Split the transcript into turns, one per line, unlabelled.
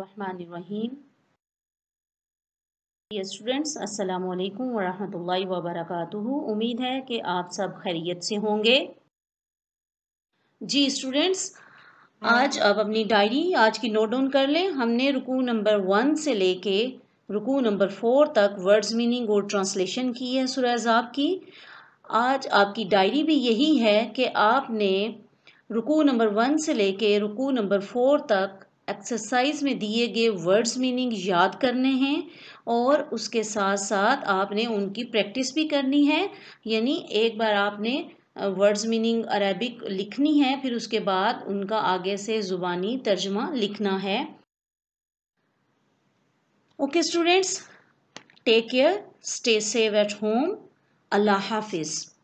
रहीम students अस्सलाम वालेकुम वरहमतुल्लाहि वबरकातुहू उम्मीद है कि आप सब खैरियत से होंगे जी स्टूडेंट्स आज
अब अपनी डायरी आज की नोट डाउन कर लें हमने रुकू नंबर वन से लेके रुकू नंबर फोर तक वर्ड्स मीनिंग और ट्रांसलेशन की है सुरजाब की आज आपकी डायरी भी यही है कि आपने रुकू नंबर वन से लेके रुकू नंबर फोर तक एक्सरसाइज में दिए गए वर्ड्स मीनिंग याद करने हैं और उसके साथ साथ आपने उनकी प्रैक्टिस भी करनी है यानी एक बार आपने वर्ड्स मीनिंग अरबिक लिखनी है फिर उसके बाद उनका आगे से ज़ुबानी तर्जमा लिखना है okay students take care stay safe at home अल्लाह हाफिज़